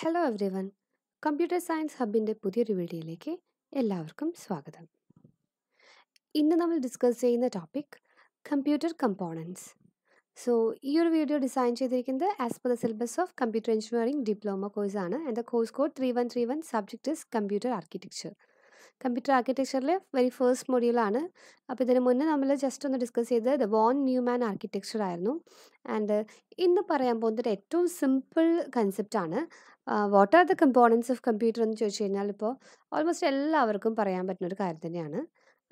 hello everyone computer science ഹബിൻ്റെ പുതിയൊരു വീഡിയോയിലേക്ക് എല്ലാവർക്കും സ്വാഗതം ഇന്ന് നമ്മൾ ഡിസ്കസ് ചെയ്യുന്ന ടോപ്പിക് കമ്പ്യൂട്ടർ കമ്പോണൻസ് സോ ഈ ഒരു വീഡിയോ ഡിസൈൻ ചെയ്തിരിക്കുന്നത് as per the syllabus of computer engineering diploma കോഴ്സാണ് എൻ്റെ course code three one three one subject is computer architecture കമ്പ്യൂട്ടർ ആർക്കിടെക്ചറിലെ വെരി ഫസ്റ്റ് മൊഡ്യൂളാണ് അപ്പോൾ ഇതിന് മുന്നേ നമ്മൾ ജസ്റ്റ് ഒന്ന് ഡിസ്കസ് ചെയ്തത് ദ വോൺ ന്യൂമാൻ ആർക്കിടെക്ചർ ആയിരുന്നു ആൻഡ് ഇന്ന് പറയാൻ പോകുന്നത് ഏറ്റവും സിമ്പിൾ കൺസെപ്റ്റാണ് what are the components of computer എന്ന് ചോദിച്ചു കഴിഞ്ഞാൽ ഇപ്പോൾ ഓൾമോസ്റ്റ് എല്ലാവർക്കും പറയാൻ പറ്റുന്ന ഒരു കാര്യം തന്നെയാണ്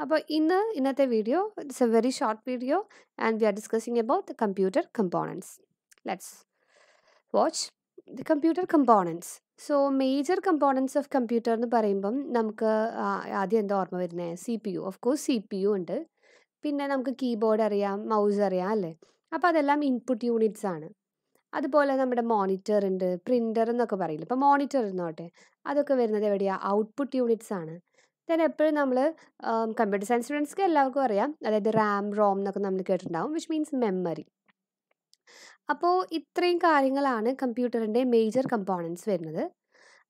അപ്പോൾ ഇന്ന് ഇന്നത്തെ video it's a very short video and we are discussing about the computer components let's watch the computer components so major components of computer എന്ന് പറയുമ്പം നമുക്ക് ആദ്യം എന്താ ഓർമ്മ വരുന്നത് C P U of course C P U ഉണ്ട് പിന്നെ നമുക്ക് കീബോർഡ് അറിയാം മൗസ് അറിയാം അല്ലേ അപ്പോൾ അതെല്ലാം ഇൻപുട്ട് യൂണിറ്റ്സ് ആണ് അതുപോലെ നമ്മുടെ മോണിറ്റർ ഉണ്ട് പ്രിൻ്റർ എന്നൊക്കെ പറയില്ല ഇപ്പോൾ മോണിറ്റർ എന്നോട്ടെ അതൊക്കെ വരുന്നത് എവിടെയാണ് ഔട്ട്പുട്ട് യൂണിറ്റ്സ് ആണ് ദൻ എപ്പോഴും നമ്മൾ കമ്പ്യൂട്ടർ സയൻസ് സ്റ്റുഡൻസ്ക്ക് എല്ലാവർക്കും അറിയാം അതായത് റാം റോം എന്നൊക്കെ നമ്മൾ കേട്ടിട്ടുണ്ടാവും വിച്ച് മീൻസ് മെമ്മറി അപ്പോൾ ഇത്രയും കാര്യങ്ങളാണ് കമ്പ്യൂട്ടറിൻ്റെ മേജർ കമ്പോണൻസ് വരുന്നത്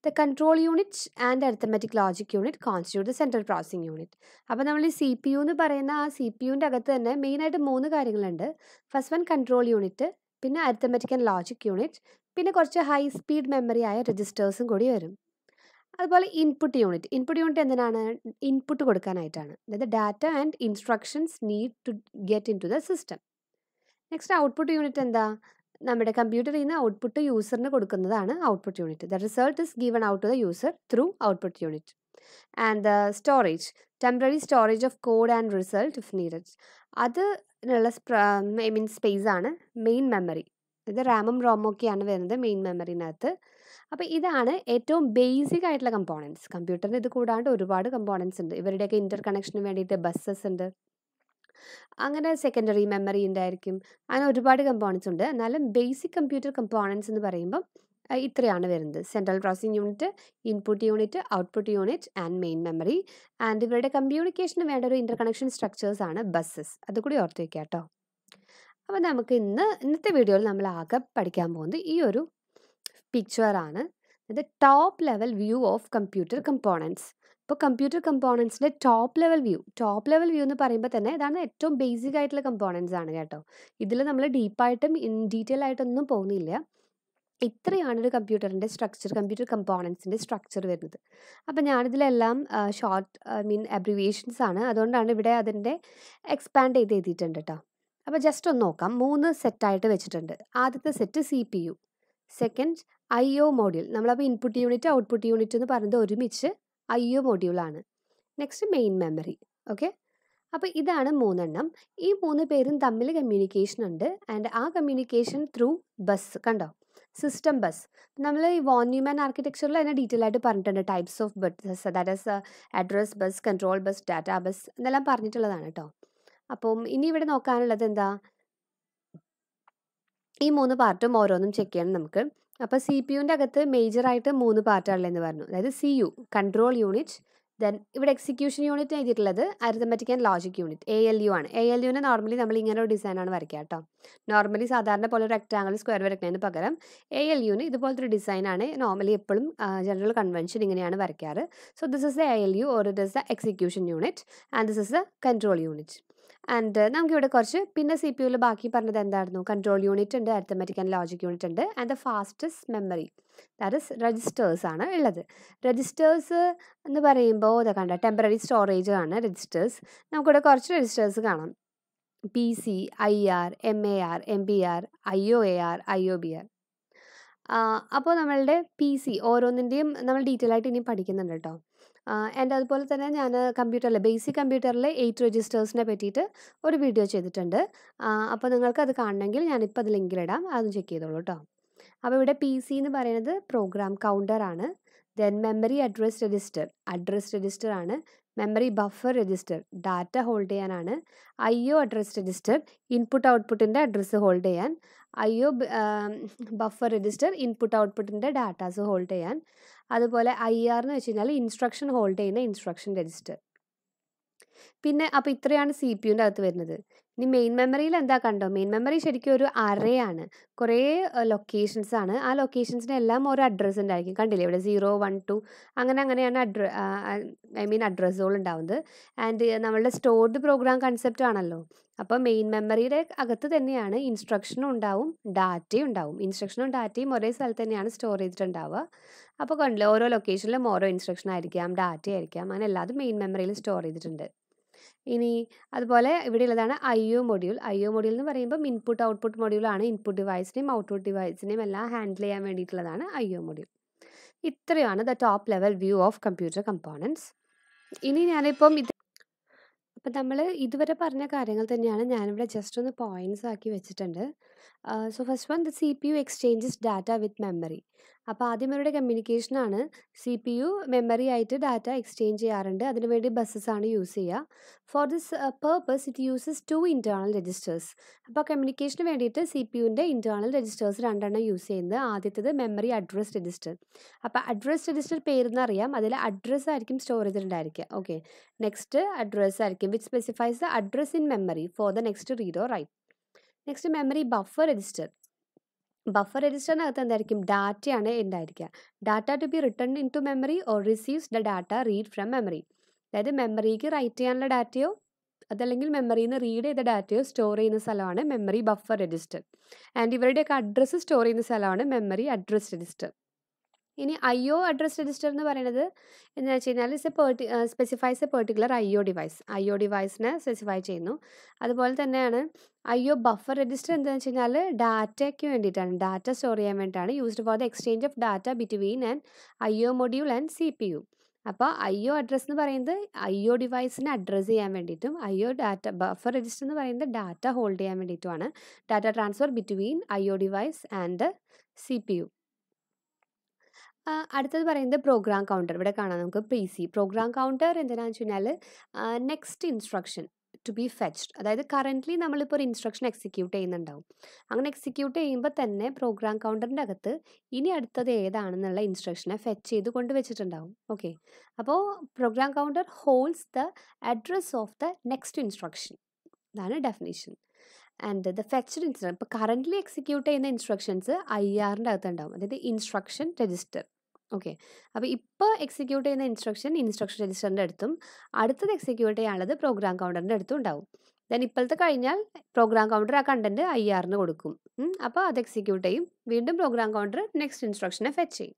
the control unit and arithmetic logic unit constitute central processing unit അപ്പോൾ നമ്മൾ ഈ സി പി യു എന്ന് പറയുന്ന ആ സി പി യുവിൻ്റെ അകത്ത് തന്നെ മെയിനായിട്ട് മൂന്ന് കാര്യങ്ങളുണ്ട് ഫസ്റ്റ് വൺ കൺട്രോൾ യൂണിറ്റ് പിന്നെ അരിത്തമെറ്റിക് ആൻഡ് ലോജിക് യൂണിറ്റ് പിന്നെ കുറച്ച് ഹൈ സ്പീഡ് മെമ്മറി ആയ രജിസ്റ്റേഴ്സും കൂടി വരും അതുപോലെ ഇൻപുട്ട് യൂണിറ്റ് ഇൻപുട്ട് യൂണിറ്റ് എന്തിനാണ് ഇൻപുട്ട് കൊടുക്കാനായിട്ടാണ് അതായത് data and instructions need to get in to the system next output unit എന്താ നമ്മുടെ കമ്പ്യൂട്ടറിൽ നിന്ന് ഔട്ട്പുട്ട് യൂസറിന് കൊടുക്കുന്നതാണ് output unit the result is given out to the user through output unit and the storage temporary storage of code and result if needed അത് ഉള്ള I mean ആണ് main memory ഇത് റാമും റോമും ഒക്കെയാണ് വരുന്നത് മെയിൻ മെമ്മറിനകത്ത് അപ്പോൾ ഇതാണ് ഏറ്റവും ബേസിക് ആയിട്ടുള്ള കമ്പോണൻസ് കമ്പ്യൂട്ടറിന് ഇത് കൂടാണ്ട് ഒരുപാട് കമ്പോണൻസ് ഉണ്ട് ഇവരുടെയൊക്കെ ഇൻ്റർ കണക്ഷന് വേണ്ടിയിട്ട് ബസ്സസ് ഉണ്ട് അങ്ങനെ സെക്കൻഡറി മെമ്മറി ഉണ്ടായിരിക്കും അങ്ങനെ ഒരുപാട് കമ്പോണൻസ് ഉണ്ട് എന്നാലും ബേസിക് കമ്പ്യൂട്ടർ കമ്പോണൻസ് എന്ന് പറയുമ്പം ഇത്രയാണ് വരുന്നത് central processing unit input unit output unit and main memory and ഇവരുടെ കമ്മ്യൂണിക്കേഷന് വേണ്ട ഒരു ഇൻ്റർകണക്ഷൻ സ്ട്രക്ചേഴ്സ് ആണ് ബസ്സസ് അതുകൂടി ഓർത്ത് വയ്ക്കുക കേട്ടോ അപ്പോൾ നമുക്ക് ഇന്ന് ഇന്നത്തെ വീഡിയോയിൽ നമ്മൾ ആകെ പഠിക്കാൻ പോകുന്നത് ഈ ഒരു പിക്ചറാണ് അത് top level view of computer components ഇപ്പോൾ കമ്പ്യൂട്ടർ കമ്പോണൻസിൻ്റെ top level view top level view എന്ന് പറയുമ്പോൾ തന്നെ ഇതാണ് ഏറ്റവും ബേസിക് ആയിട്ടുള്ള കമ്പോണൻസ് ആണ് കേട്ടോ ഇതിൽ നമ്മൾ ഡീപ്പായിട്ടും ഇൻ ഡീറ്റെയിൽ ആയിട്ടൊന്നും പോകുന്നില്ല ഇത്രയാണ് ഒരു കമ്പ്യൂട്ടറിൻ്റെ സ്ട്രക്ചർ കമ്പ്യൂട്ടർ കമ്പോണൻസിൻ്റെ സ്ട്രക്ചർ വരുന്നത് അപ്പം ഞാനിതിലെല്ലാം ഷോർട്ട് ഐ മീൻ അബ്രിവിയേഷൻസ് ആണ് അതുകൊണ്ടാണ് ഇവിടെ അതിൻ്റെ എക്സ്പാൻഡ് ചെയ്ത് എഴുതിയിട്ടുണ്ട് കേട്ടോ അപ്പോൾ ജസ്റ്റ് ഒന്ന് നോക്കാം മൂന്ന് സെറ്റായിട്ട് വെച്ചിട്ടുണ്ട് ആദ്യത്തെ set C P U second I O module നമ്മളപ്പോൾ ഇൻപുട്ട് യൂണിറ്റ് ഔട്ട്പുട്ട് യൂണിറ്റ് എന്ന് പറയുന്നത് ഒരുമിച്ച് ഐ ഒ മോഡ്യൂളാണ് നെക്സ്റ്റ് മെയിൻ മെമ്മറി ഓക്കെ അപ്പോൾ ഇതാണ് മൂന്നെണ്ണം ഈ മൂന്ന് പേരും തമ്മിൽ കമ്മ്യൂണിക്കേഷൻ ഉണ്ട് ആൻഡ് ആ കമ്മ്യൂണിക്കേഷൻ ത്രൂ ബസ് കണ്ടോ സിസ്റ്റം ബസ് നമ്മൾ ഈ വോന്യൂമാൻ ആർക്കിടെക്ചറിൽ അതിനെ ഡീറ്റെയിൽ ആയിട്ട് പറഞ്ഞിട്ടുണ്ട് types of bus that is address bus control bus data bus എന്നെല്ലാം പറഞ്ഞിട്ടുള്ളതാണ് കേട്ടോ അപ്പം ഇനി ഇവിടെ നോക്കാനുള്ളത് എന്താ ഈ മൂന്ന് പാർട്ടും ഓരോന്നും ചെക്ക് ചെയ്യണം നമുക്ക് അപ്പോൾ സി പി യുവിൻ്റെ അകത്ത് മേജറായിട്ട് മൂന്ന് പാർട്ടാണുള്ളതെന്ന് പറഞ്ഞു അതായത് C U control unit then ഇവിടെ എക്സിക്യൂഷൻ യൂണിറ്റ് എഴുതിയിട്ടുള്ളത് arithmetic and logic unit A L U ആണ് എ എൽ യുവിനെ നോർമലി നമ്മൾ ഇങ്ങനെ ഒരു ഡിസൈനാണ് വരയ്ക്കുക കേട്ടോ നോർമലി സാധാരണ പോലെ ഒരു റെക്ടാങ്കിൾ സ്ക്വയർ വരയ്ക്കുന്നതിന് പകരം എ എൽ യുവിന് ഇതുപോലത്തെ ഒരു ഡിസൈനാണ് നോർമലി എപ്പോഴും ജനറൽ കൺവെൻഷൻ ഇങ്ങനെയാണ് വരയ്ക്കാറ് so this is the A L U or this the execution unit and this is a control unit and നമുക്കിവിടെ കുറച്ച് പിന്നെ സി പി യുവിൽ ബാക്കി പറഞ്ഞത് എന്തായിരുന്നു കൺട്രോൾ യൂണിറ്റ് ഉണ്ട് അരിത്തമാറ്റിക് ആൻഡ് ലോജിക് യൂണിറ്റ് ഉണ്ട് and the fastest memory that is ആണ് ഉള്ളത് രജിസ്റ്റേഴ്സ് എന്ന് പറയുമ്പോൾ ഇതൊക്കെ ഉണ്ട് ടെമ്പററി സ്റ്റോറേജ് ആണ് രജിസ്റ്റേഴ്സ് നമുക്കിവിടെ കുറച്ച് രജിസ്റ്റേഴ്സ് കാണാം P C I R M A R M P R I O A R I O B R അപ്പോൾ നമ്മളുടെ പി സി ഓരോന്നിൻ്റെയും നമ്മൾ ഡീറ്റെയിൽ ആയിട്ട് ഇനി പഠിക്കുന്നുണ്ട് കേട്ടോ എൻ്റെ അതുപോലെ തന്നെ ഞാൻ കമ്പ്യൂട്ടറിൽ ബേസിക് കമ്പ്യൂട്ടറിൽ എയ്റ്റ് രജിസ്റ്റേഴ്സിനെ പറ്റിയിട്ട് ഒരു വീഡിയോ ചെയ്തിട്ടുണ്ട് അപ്പോൾ നിങ്ങൾക്കത് കാണണമെങ്കിൽ ഞാനിപ്പോൾ അത് ലിങ്കിലിടാം അതും ചെക്ക് ചെയ്തോളൂ കേട്ടോ അപ്പോൾ ഇവിടെ പി സി എന്ന് പറയുന്നത് പ്രോഗ്രാം കൗണ്ടറാണ് then memory address register address register ആണ് memory buffer register data hold ചെയ്യാനാണ് I O address register input ഔട്ട്പുട്ടിൻ്റെ അഡ്രസ്സ് ഹോൾഡ് ചെയ്യാൻ I O buffer register input ഔട്ട്പുട്ടിൻ്റെ ഡാറ്റാസ് ഹോൾഡ് ചെയ്യാൻ അതുപോലെ ഐ ആർ എന്ന് വെച്ച് കഴിഞ്ഞാൽ ഇൻസ്ട്രക്ഷൻ ഹോൾഡ് ചെയ്യുന്ന ഇൻസ്ട്രക്ഷൻ രജിസ്റ്റർ പിന്നെ അപ്പോൾ ഇത്രയാണ് സി പി യുൻ്റെ അകത്ത് വരുന്നത് ഇനി മെയിൻ മെമ്മറിയിൽ എന്താ കണ്ടോ മെയിൻ മെമ്മറി ശരിക്കും ഒരു അറേ ആണ് കുറേ ലൊക്കേഷൻസ് ആണ് ആ എല്ലാം ഓരോ അഡ്രസ്സ് ഉണ്ടായിരിക്കും കണ്ടില്ലേ ഇവിടെ സീറോ വൺ ടു അങ്ങനെ അങ്ങനെയാണ് അഡ്ര ഐ മീൻ അഡ്രസ്സുകൾ ഉണ്ടാവുന്നത് ആൻഡ് നമ്മളുടെ സ്റ്റോർഡ് പ്രോഗ്രാം കൺസെപ്റ്റ് ആണല്ലോ അപ്പോൾ മെയിൻ മെമ്മറിയുടെ അകത്ത് തന്നെയാണ് ഇൻസ്ട്രക്ഷനും ഉണ്ടാവും ഡാറ്റയും ഉണ്ടാവും ഇൻസ്ട്രക്ഷനും ഡാറ്റയും ഒരേ സ്ഥലത്ത് തന്നെയാണ് സ്റ്റോർ ചെയ്തിട്ടുണ്ടാവുക അപ്പോൾ കണ്ടില്ലേ ഓരോ ലൊക്കേഷനിലും ഓരോ ഇൻസ്ട്രക്ഷൻ ആയിരിക്കാം ഡാറ്റ ആയിരിക്കാം അങ്ങനെ എല്ലാതും മെയിൻ മെമ്മറിയിൽ സ്റ്റോർ ചെയ്തിട്ടുണ്ട് ഇനി അതുപോലെ ഇവിടെയുള്ളതാണ് I O module I O module എന്ന് പറയുമ്പം ഇൻപുട്ട് ഔട്ട്പുട്ട് മൊഡ്യൂളാണ് ഇൻപുട്ട് ഡിവൈസിനെയും ഔട്ട്പുട്ട് ഡിവൈസിനെയും എല്ലാം ഹാൻഡിൽ ചെയ്യാൻ വേണ്ടിയിട്ടുള്ളതാണ് ഐ ഒ മൊഡ്യൂൾ ഇത്രയാണ് the top level view of computer components ഇനി ഞാനിപ്പം ഇത് അപ്പം നമ്മൾ ഇതുവരെ പറഞ്ഞ കാര്യങ്ങൾ തന്നെയാണ് ഞാനിവിടെ ജസ്റ്റ് ഒന്ന് പോയിന്റ്സ് ആക്കി വെച്ചിട്ടുണ്ട് so first one the C P U exchanges data with memory അപ്പോൾ ആദ്യം അവരുടെ കമ്മ്യൂണിക്കേഷനാണ് സി പി യു മെമ്മറി ആയിട്ട് ഡാറ്റ എക്സ്ചേഞ്ച് ചെയ്യാറുണ്ട് അതിനുവേണ്ടി ബസ്സസ്സാണ് യൂസ് ചെയ്യുക for this purpose it uses two internal registers അപ്പോൾ കമ്മ്യൂണിക്കേഷന് വേണ്ടിയിട്ട് സി പി യുവിൻ്റെ ഇൻറ്റേർണൽ രജിസ്റ്റേഴ്സ് രണ്ടെണ്ണം യൂസ് ചെയ്യുന്നത് ആദ്യത്തേത് മെമ്മറി അഡ്രസ് രജിസ്റ്റർ അപ്പോൾ അഡ്രസ് രജിസ്റ്റർ പേരെന്ന് അറിയാം അതിൽ അഡ്രസ്സ് ആയിരിക്കും സ്റ്റോർ ചെയ്തിട്ടുണ്ടായിരിക്കുക ഓക്കെ നെക്സ്റ്റ് അഡ്രസ്സ് ആയിരിക്കും which specifies the address in memory for the next read or write next memory buffer register buffer രജിസ്റ്ററിനകത്ത് എന്തായിരിക്കും ഡാറ്റയാണ് ഉണ്ടായിരിക്കുക data to be return in to memory or receives the data read from memory അതായത് മെമ്മറിക്ക് right ചെയ്യാനുള്ള ഡാറ്റയോ അതല്ലെങ്കിൽ മെമ്മറിയിൽ നിന്ന് റീഡ് ചെയ്ത ഡാറ്റയോ സ്റ്റോർ ചെയ്യുന്ന സ്ഥലമാണ് മെമ്മറി ബഫർ രജിസ്റ്റർ ആൻഡ് ഇവരുടെയൊക്കെ അഡ്രസ്സ് സ്റ്റോർ ചെയ്യുന്ന സ്ഥലമാണ് മെമ്മറി അഡ്രസ് രജിസ്റ്റർ ഇനി ഐ ഒ അഡ്രസ് രജിസ്റ്റർ എന്ന് പറയുന്നത് എന്ന് വെച്ച് കഴിഞ്ഞാൽ ഇസ് എ പെർട്ടി specifies a particular I O device I O ഡിവൈസിനെ സ്പെസിഫൈ ചെയ്യുന്നു അതുപോലെ തന്നെയാണ് ഐ ഒ ബഫർ രജിസ്റ്റർ എന്താണെന്ന് വെച്ച് കഴിഞ്ഞാൽ ഡാറ്റയ്ക്ക് വേണ്ടിയിട്ടാണ് ഡാറ്റ സ്റ്റോർ ചെയ്യാൻ വേണ്ടിയിട്ടാണ് used for the exchange of data between and I O module and C P U അപ്പോൾ ഐ ഒ അഡ്രസ് എന്ന് പറയുന്നത് ഐ ഒ ഡിവൈസിനെ അഡ്രസ്സ് ചെയ്യാൻ വേണ്ടിയിട്ടും I O data buffer register എന്ന് പറയുന്നത് ഡാറ്റ ഹോൾഡ് ചെയ്യാൻ വേണ്ടിയിട്ടുമാണ് data transfer between I O device and C P U അടുത്തത് പറയുന്നത് പ്രോഗ്രാം കൗണ്ടർ ഇവിടെ കാണാം നമുക്ക് പി സി പ്രോഗ്രാം കൗണ്ടർ എന്തിനാണെന്ന് വെച്ച് കഴിഞ്ഞാൽ next instruction to be fetched അതായത് കറൻ്റ്ലി നമ്മളിപ്പോൾ ഒരു ഇൻസ്ട്രക്ഷൻ എക്സിക്യൂട്ട് ചെയ്യുന്നുണ്ടാവും അങ്ങനെ എക്സിക്യൂട്ട് ചെയ്യുമ്പോൾ തന്നെ പ്രോഗ്രാം കൗണ്ടറിൻ്റെ അകത്ത് ഇനി അടുത്തത് ഏതാണെന്നുള്ള ഇൻസ്ട്രക്ഷനെ ഫെച്ച് ചെയ്ത് കൊണ്ട് വെച്ചിട്ടുണ്ടാവും ഓക്കെ അപ്പോൾ program counter holds the address of the next instruction ഇതാണ് definition and the fetched instruction ഇപ്പോൾ കറൻ്റ്ലി എക്സിക്യൂട്ട് ചെയ്യുന്ന ഇൻസ്ട്രക്ഷൻസ് ഐ ആറിൻ്റെ അകത്തുണ്ടാവും അതായത് ഇൻസ്ട്രക്ഷൻ രജിസ്റ്റർ ഓക്കെ അപ്പോൾ ഇപ്പോൾ എക്സിക്യൂട്ട് ചെയ്യുന്ന ഇൻസ്ട്രക്ഷൻ ഇൻസ്ട്രക്ഷൻ രജിസ്റ്ററിൻ്റെ അടുത്തും അടുത്തത് എക്സിക്യൂട്ട് ചെയ്യാനുള്ളത് പ്രോഗ്രാം കൗണ്ടറിൻ്റെ അടുത്തും ഉണ്ടാവും ദൻ ഇപ്പോഴത്തെ കഴിഞ്ഞാൽ പ്രോഗ്രാം കൗണ്ടർ ആ കണ്ടൻറ്റ് ഐ ആറിന് കൊടുക്കും അപ്പോൾ അത് എക്സിക്യൂട്ട് ചെയ്യും വീണ്ടും പ്രോഗ്രാം കൗണ്ടർ നെക്സ്റ്റ് ഇൻസ്ട്രക്ഷനെ ഫെച്ച് ചെയ്യും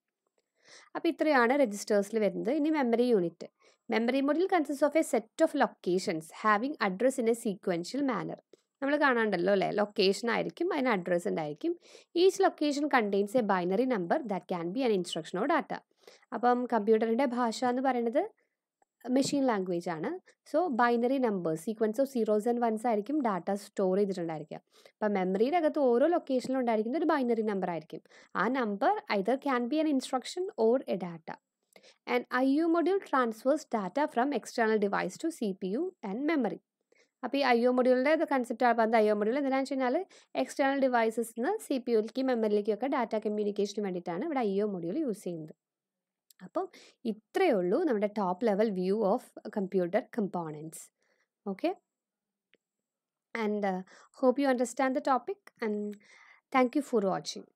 അപ്പോൾ ഇത്രയാണ് രജിസ്റ്റേഴ്സിൽ വരുന്നത് ഇനി മെമ്മറി യൂണിറ്റ് മെമ്മറി മോഡിൽ consist of a set of locations having address in a sequential manner നമ്മൾ കാണാണ്ടല്ലോ അല്ലേ ലൊക്കേഷൻ ആയിരിക്കും അതിന് അഡ്രസ് ഉണ്ടായിരിക്കും each location contains a binary number that can be an ഇൻസ്ട്രക്ഷനോ ഡാറ്റ അപ്പം കമ്പ്യൂട്ടറിൻ്റെ ഭാഷ എന്ന് പറയുന്നത് മെഷീൻ ലാംഗ്വേജ് ആണ് so binary numbers sequence of zeros and ones ആയിരിക്കും ഡാറ്റ സ്റ്റോർ ചെയ്തിട്ടുണ്ടായിരിക്കുക അപ്പം മെമ്മറിയുടെ അകത്ത് ഓരോ ലൊക്കേഷനിലും ഉണ്ടായിരിക്കുന്ന ഒരു ബൈനറി നമ്പർ ആയിരിക്കും ആ number either can be an instruction or a data and I U module transfers data from external device to C P U and memory അപ്പോൾ ഈ ഐ ഒ മൊഡ്യൂളിൻ്റെ കൺസെപ്റ്റ് ആണ് ഐ ഒ മൊഡ്യൂൾ എന്താണെന്ന് വെച്ച് കഴിഞ്ഞാൽ external devices നിന്ന് C P യുയിലേക്കും മെമ്മറിയിലേക്കും ഒക്കെ ഡാറ്റ കമ്മ്യൂണിക്കേഷന് വേണ്ടിയിട്ടാണ് ഇവിടെ ഐ ഒ മൊഡ്യൂൾ യൂസ് ചെയ്യുന്നത് അപ്പം ഇത്രയേ ഉള്ളൂ നമ്മുടെ top level view of computer components okay and hope you understand the topic and thank you for watching